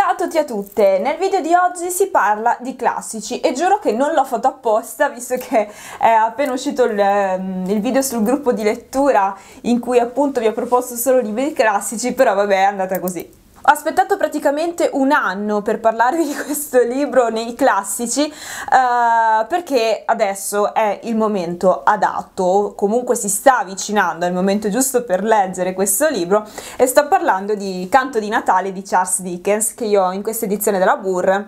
Ciao a tutti e a tutte, nel video di oggi si parla di classici e giuro che non l'ho fatto apposta visto che è appena uscito il, ehm, il, video sul gruppo di lettura in cui appunto vi ho proposto solo libri classici, però vabbè è andata così. Ho aspettato praticamente un anno per parlarvi di questo libro nei classici eh, perché adesso è il momento adatto, comunque si sta avvicinando al momento giusto per leggere questo libro e sto parlando di Canto di Natale di Charles Dickens che io in questa edizione della Burr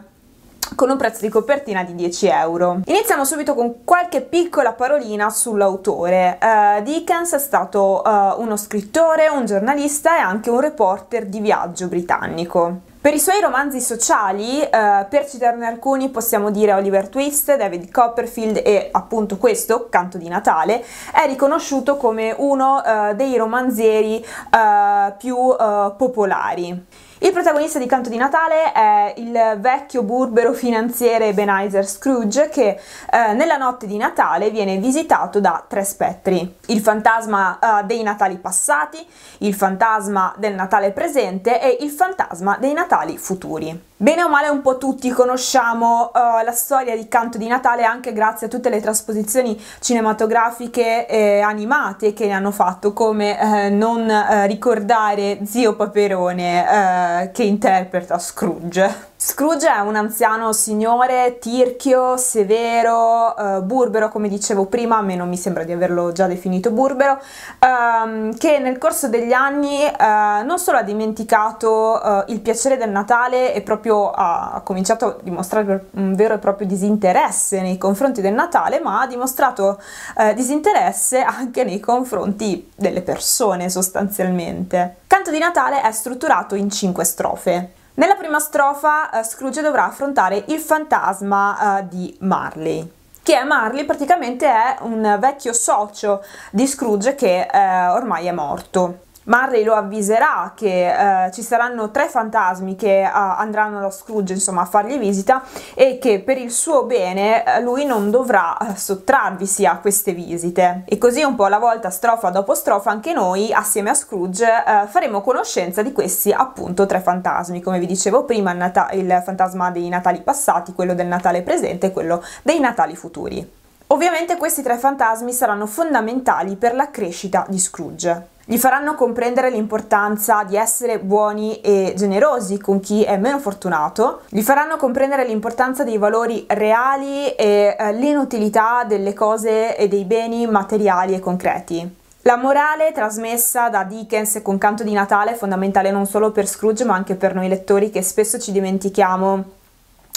con un prezzo di copertina di 10 euro. Iniziamo subito con qualche piccola parolina sull'autore. Uh, Dickens è stato uh, uno scrittore, un giornalista e anche un reporter di viaggio britannico. Per i suoi romanzi sociali, eh, per citarne alcuni, possiamo dire Oliver Twist, David Copperfield e appunto questo, Canto di Natale, è riconosciuto come uno eh, dei romanzieri eh, più eh, popolari. Il protagonista di Canto di Natale è il vecchio burbero finanziere Ebenezer Scrooge che eh, nella notte di Natale viene visitato da tre spettri, il fantasma eh, dei Natali passati, il fantasma del Natale presente e il fantasma dei Natali futuri. Bene o male un po' tutti conosciamo uh, la storia di Canto di Natale anche grazie a tutte le trasposizioni cinematografiche eh, animate che ne hanno fatto, come eh, non eh, ricordare Zio Paperone eh, che interpreta Scrooge. Scrooge è un anziano signore tirchio, severo, eh, burbero, come dicevo prima, a me non mi sembra di averlo già definito burbero, ehm, che nel corso degli anni eh, non solo ha dimenticato eh, il piacere del Natale e proprio ha, cominciato a dimostrare un vero e proprio disinteresse nei confronti del Natale, ma ha dimostrato eh, disinteresse anche nei confronti delle persone sostanzialmente. Canto di Natale è strutturato in cinque strofe. Nella prima strofa eh, Scrooge dovrà affrontare il fantasma eh, di Marley che è Marley praticamente è un vecchio socio di Scrooge che eh, ormai è morto. Marley lo avviserà che eh, ci saranno tre fantasmi che eh, andranno da Scrooge insomma, a fargli visita e che per il suo bene eh, lui non dovrà eh, sottrarvisi a queste visite. E così un po' alla volta, strofa dopo strofa, anche noi assieme a Scrooge eh, faremo conoscenza di questi appunto tre fantasmi. Come vi dicevo prima, il, nata- il fantasma dei Natali passati, quello del Natale presente e quello dei Natali futuri. Ovviamente questi tre fantasmi saranno fondamentali per la crescita di Scrooge gli faranno comprendere l'importanza di essere buoni e generosi con chi è meno fortunato, gli faranno comprendere l'importanza dei valori reali e eh, l'inutilità delle cose e dei beni materiali e concreti. La morale trasmessa da Dickens con Canto di Natale è fondamentale non solo per Scrooge ma anche per noi lettori che spesso ci dimentichiamo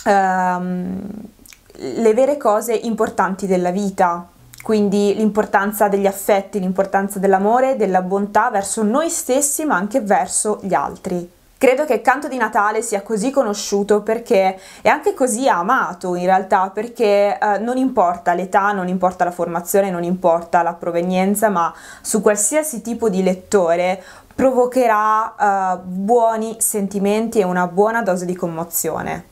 ehm, le vere cose importanti della vita quindi l'importanza degli affetti, l'importanza dell'amore, della bontà verso noi stessi ma anche verso gli altri. Credo che il canto di Natale sia così conosciuto perché è anche così amato in realtà, perché eh, non importa l'età, non importa la formazione, non importa la provenienza, ma su qualsiasi tipo di lettore provocherà eh, buoni sentimenti e una buona dose di commozione.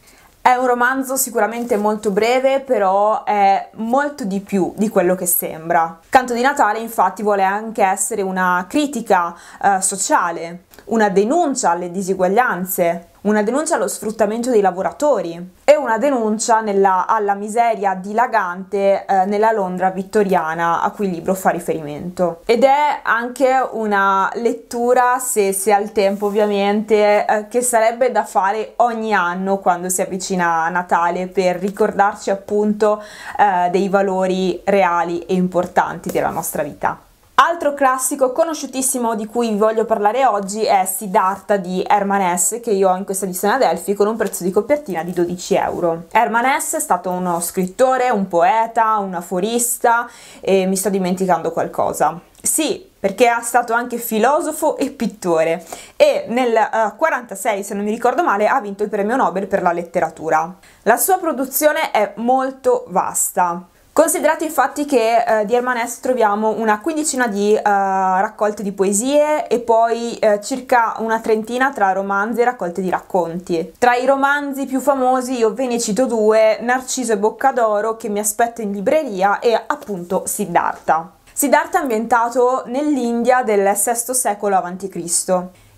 È un romanzo sicuramente molto breve, però è molto di più di quello che sembra. Canto di Natale infatti vuole anche essere una critica eh, sociale, una denuncia alle disuguaglianze, una denuncia allo sfruttamento dei lavoratori e una denuncia nella, alla miseria dilagante eh, nella Londra vittoriana a cui il libro fa riferimento. Ed è anche una lettura, se si ha il tempo ovviamente, eh, che sarebbe da fare ogni anno quando si avvicina Natale per ricordarci appunto eh, dei valori reali e importanti della nostra vita. Altro classico conosciutissimo di cui vi voglio parlare oggi è Siddhartha di Herman S che io ho in questa edizione Adelphi con un prezzo di copertina di 12 euro. Herman S è stato uno scrittore, un poeta, un aforista e mi sto dimenticando qualcosa. Sì, perché è stato anche filosofo e pittore e nel 1946, uh, eh, se non mi ricordo male, ha vinto il premio Nobel per la letteratura. La sua produzione è molto vasta, Considerate infatti che eh, di Hermanes troviamo una quindicina di eh, raccolte di poesie e poi eh, circa una trentina tra romanzi e raccolte di racconti. Tra i romanzi più famosi io ve ne cito due, Narciso e Boccadoro che mi aspetto in libreria e appunto Siddhartha. Siddhartha è ambientato nell'India del VI secolo a.C.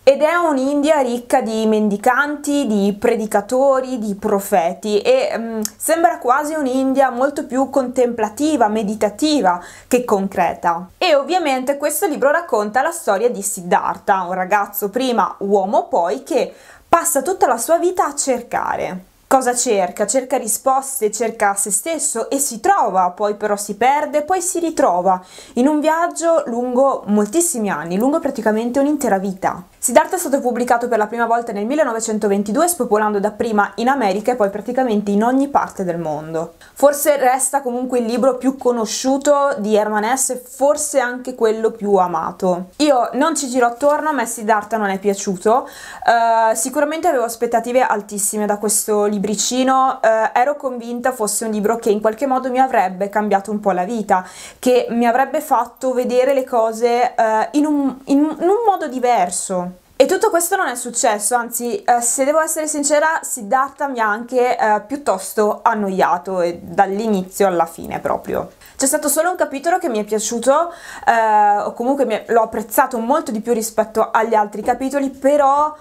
Ed è un'India ricca di mendicanti, di predicatori, di profeti e mh, mm, sembra quasi un'India molto più contemplativa, meditativa che concreta. E ovviamente questo libro racconta la storia di Siddhartha, un ragazzo prima uomo poi che passa tutta la sua vita a cercare. Cosa cerca? Cerca risposte, cerca se stesso e si trova, poi però si perde, poi si ritrova in un viaggio lungo moltissimi anni, lungo praticamente un'intera vita. Siddhartha è stato pubblicato per la prima volta nel 1922, spopolando dapprima in America e poi praticamente in ogni parte del mondo. Forse resta comunque il libro più conosciuto di Herman S, forse anche quello più amato. Io non ci giro attorno, a Siddhartha non è piaciuto, uh, sicuramente avevo aspettative altissime da questo libro libricino eh, ero convinta fosse un libro che in qualche modo mi avrebbe cambiato un po' la vita, che mi avrebbe fatto vedere le cose eh, in, un, in, in un modo diverso. E tutto questo non è successo, anzi, eh, se devo essere sincera, Siddhartha mi ha anche eh, piuttosto annoiato eh, dall'inizio alla fine proprio. C'è stato solo un capitolo che mi è piaciuto, eh, o comunque è, l'ho apprezzato molto di più rispetto agli altri capitoli, però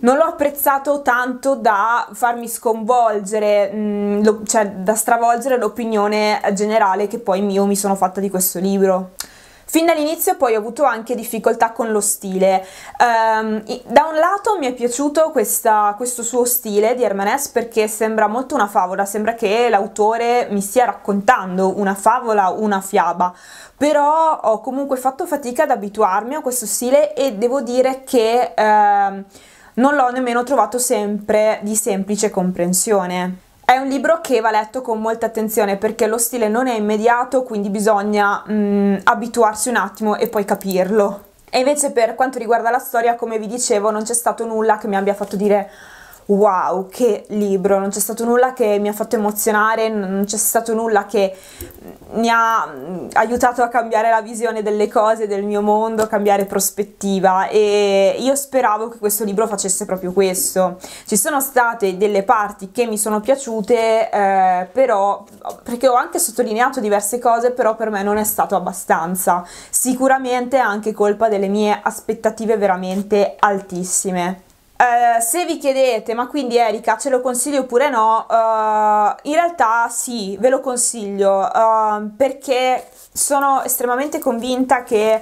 non l'ho apprezzato tanto da farmi sconvolgere, mh, mm, lo, cioè da stravolgere l'opinione generale che poi io mi sono fatta di questo libro. Fin dall'inizio poi ho avuto anche difficoltà con lo stile. Um, da un lato mi è piaciuto questa, questo suo stile di Hermanes perché sembra molto una favola, sembra che l'autore mi stia raccontando una favola, una fiaba, però ho comunque fatto fatica ad abituarmi a questo stile e devo dire che... Uh, non l'ho nemmeno trovato sempre di semplice comprensione. È un libro che va letto con molta attenzione perché lo stile non è immediato, quindi bisogna mm, abituarsi un attimo e poi capirlo. E invece per quanto riguarda la storia, come vi dicevo, non c'è stato nulla che mi abbia fatto dire wow, che libro, non c'è stato nulla che mi ha fatto emozionare, non c'è stato nulla che mi ha mm, aiutato a cambiare la visione delle cose, del mio mondo, a cambiare prospettiva e io speravo che questo libro facesse proprio questo. Ci sono state delle parti che mi sono piaciute, eh, però perché ho anche sottolineato diverse cose, però per me non è stato abbastanza. Sicuramente è anche colpa delle mie aspettative veramente altissime. Eh, se vi chiedete, ma quindi Erika ce lo consiglio oppure no, uh, in realtà sì, ve lo consiglio uh, perché sono estremamente convinta che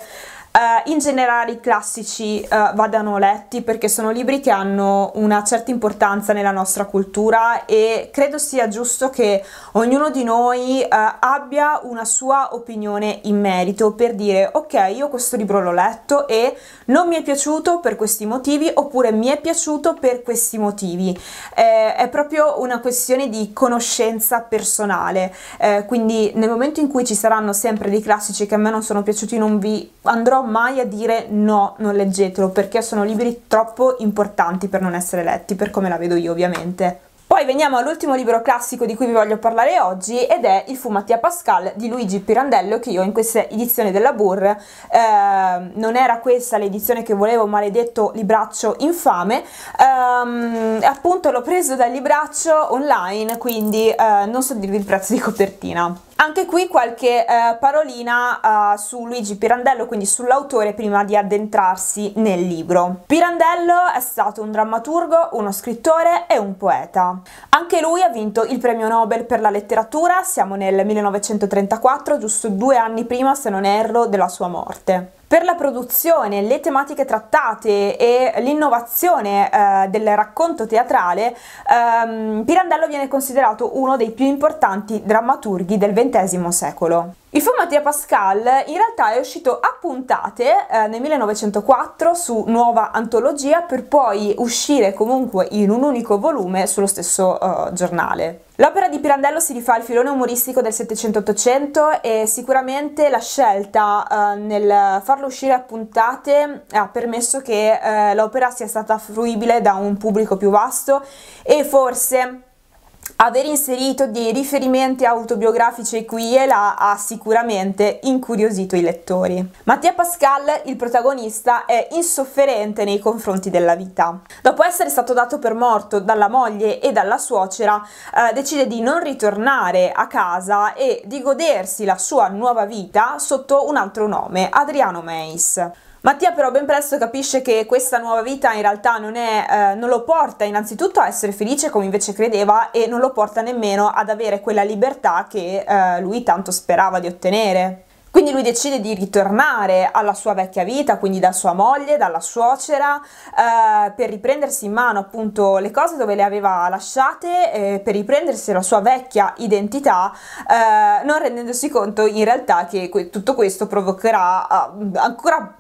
Uh, in generale i classici uh, vadano letti perché sono libri che hanno una certa importanza nella nostra cultura e credo sia giusto che ognuno di noi uh, abbia una sua opinione in merito per dire ok io questo libro l'ho letto e non mi è piaciuto per questi motivi oppure mi è piaciuto per questi motivi. Eh, è proprio una questione di conoscenza personale, eh, quindi nel momento in cui ci saranno sempre dei classici che a me non sono piaciuti non vi andrò mai a dire no, non leggetelo, perché sono libri troppo importanti per non essere letti, per come la vedo io ovviamente. Poi veniamo all'ultimo libro classico di cui vi voglio parlare oggi ed è Il fumatia Pascal di Luigi Pirandello che io in questa edizione della Burr, eh, non era questa l'edizione che volevo, maledetto libraccio infame, ehm, appunto l'ho preso dal libraccio online quindi eh, non so dirvi il prezzo di copertina. Anche qui qualche eh, parolina eh, su Luigi Pirandello, quindi sull'autore prima di addentrarsi nel libro. Pirandello è stato un drammaturgo, uno scrittore e un poeta. Anche lui ha vinto il premio Nobel per la letteratura, siamo nel 1934, giusto due anni prima, se non erro, della sua morte per la produzione, le tematiche trattate e l'innovazione eh, del racconto teatrale, ehm, Pirandello viene considerato uno dei più importanti drammaturghi del XX secolo. Il formato Mattia Pascal in realtà è uscito a puntate eh, nel 1904 su Nuova Antologia per poi uscire comunque in un unico volume sullo stesso eh, giornale. L'opera di Pirandello si rifà al filone umoristico del 700-800 e sicuramente la scelta eh, nel farlo uscire a puntate ha permesso che eh, l'opera sia stata fruibile da un pubblico più vasto e forse aver inserito dei riferimenti autobiografici qui e là ha sicuramente incuriosito i lettori. Mattia Pascal, il protagonista, è insofferente nei confronti della vita. Dopo essere stato dato per morto dalla moglie e dalla suocera, eh, decide di non ritornare a casa e di godersi la sua nuova vita sotto un altro nome, Adriano Meis. Mattia però ben presto capisce che questa nuova vita in realtà non, è, eh, non, lo porta innanzitutto a essere felice come invece credeva e non lo porta nemmeno ad avere quella libertà che eh, lui tanto sperava di ottenere. Quindi lui decide di ritornare alla sua vecchia vita, quindi da sua moglie, dalla suocera, eh, per riprendersi in mano appunto le cose dove le aveva lasciate, eh, per riprendersi la sua vecchia identità, eh, non rendendosi conto in realtà che que tutto questo provocherà ah, ancora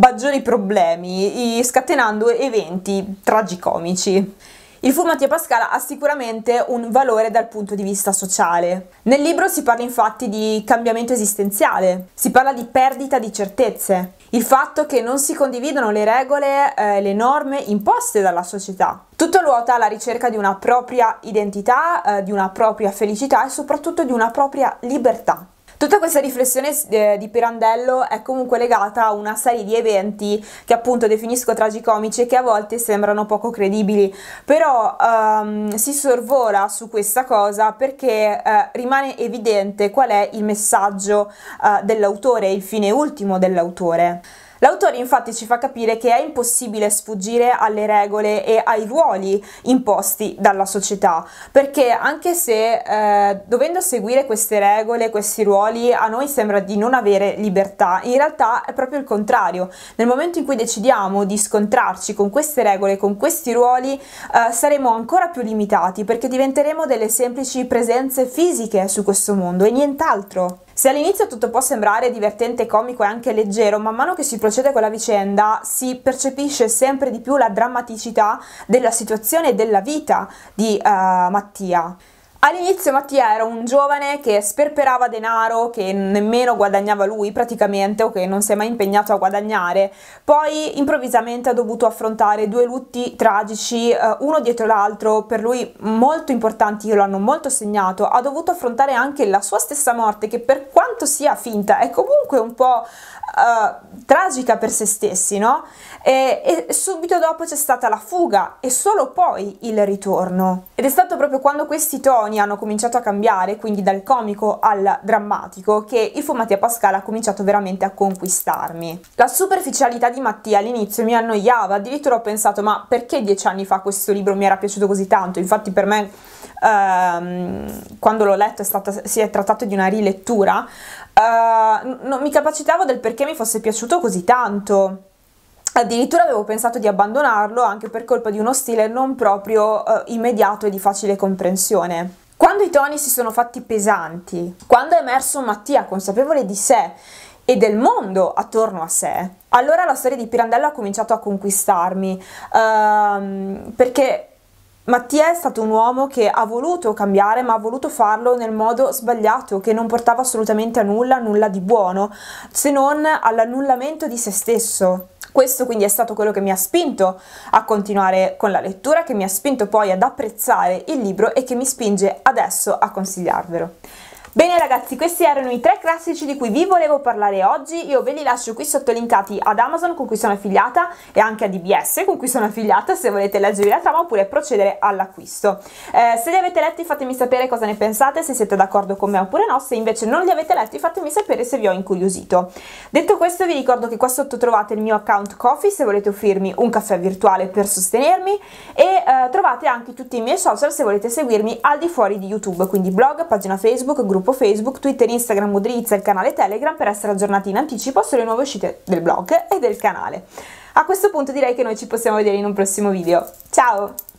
maggiori problemi, scatenando eventi tragicomici. Il fumetto Mattia Pascal ha sicuramente un valore dal punto di vista sociale. Nel libro si parla infatti di cambiamento esistenziale, si parla di perdita di certezze, il fatto che non si condividono le regole, eh, le norme imposte dalla società. Tutto ruota alla ricerca di una propria identità, eh, di una propria felicità e soprattutto di una propria libertà. Tutta questa riflessione di Pirandello è comunque legata a una serie di eventi che appunto definisco tragicomici e che a volte sembrano poco credibili, però ehm, si sorvola su questa cosa perché eh, rimane evidente qual è il messaggio eh, dell'autore, il fine ultimo dell'autore. L'autore infatti ci fa capire che è impossibile sfuggire alle regole e ai ruoli imposti dalla società, perché anche se eh, dovendo seguire queste regole, questi ruoli, a noi sembra di non avere libertà, in realtà è proprio il contrario. Nel momento in cui decidiamo di scontrarci con queste regole, con questi ruoli, eh, saremo ancora più limitati perché diventeremo delle semplici presenze fisiche su questo mondo e nient'altro. Se all'inizio tutto può sembrare divertente, comico e anche leggero, man mano che si procede con la vicenda si percepisce sempre di più la drammaticità della situazione e della vita di uh, Mattia. All'inizio Mattia era un giovane che sperperava denaro che nemmeno guadagnava lui praticamente o che non si è mai impegnato a guadagnare, poi improvvisamente ha dovuto affrontare due lutti tragici eh, uno dietro l'altro, per lui molto importanti che lo hanno molto segnato, ha dovuto affrontare anche la sua stessa morte che per quanto sia finta è comunque un po' Eh, tragica per se stessi, no? E, e subito dopo c'è stata la fuga e solo poi il ritorno. Ed è stato proprio quando questi toni hanno cominciato a cambiare, quindi dal comico al drammatico, che il Fumatia Pascal ha cominciato veramente a conquistarmi. La superficialità di Mattia all'inizio mi annoiava, addirittura ho pensato ma perché dieci anni fa questo libro mi era piaciuto così tanto? Infatti per me ehm, quando l'ho letto è stata, si è trattato di una rilettura eh, non mi capacitavo del perché mi fosse piaciuto così tanto. Addirittura avevo pensato di abbandonarlo anche per colpa di uno stile non proprio uh, immediato e di facile comprensione. Quando i toni si sono fatti pesanti, quando è emerso Mattia consapevole di sé e del mondo attorno a sé, allora la storia di Pirandello ha cominciato a conquistarmi, uh, perché Mattia è stato un uomo che ha voluto cambiare, ma ha voluto farlo nel modo sbagliato, che non portava assolutamente a nulla, nulla di buono, se non all'annullamento di se stesso. Questo quindi è stato quello che mi ha spinto a continuare con la lettura, che mi ha spinto poi ad apprezzare il libro e che mi spinge adesso a consigliarvelo. Bene ragazzi, questi erano i tre classici di cui vi volevo parlare oggi, io ve li lascio qui sotto linkati ad Amazon con cui sono affiliata e anche a DBS con cui sono affiliata se volete leggere la trama oppure procedere all'acquisto. Eh, se li avete letti fatemi sapere cosa ne pensate, se siete d'accordo con me oppure no, se invece non li avete letti fatemi sapere se vi ho incuriosito. Detto questo vi ricordo che qua sotto trovate il mio account Coffee se volete offrirmi un caffè virtuale per sostenermi e eh, trovate anche tutti i miei social se volete seguirmi al di fuori di YouTube, quindi blog, pagina Facebook, gruppo gruppo Facebook, Twitter, Instagram, Udrizza, il canale Telegram per essere aggiornati in anticipo sulle nuove uscite del blog e del canale. A questo punto direi che noi ci possiamo vedere in un prossimo video. Ciao!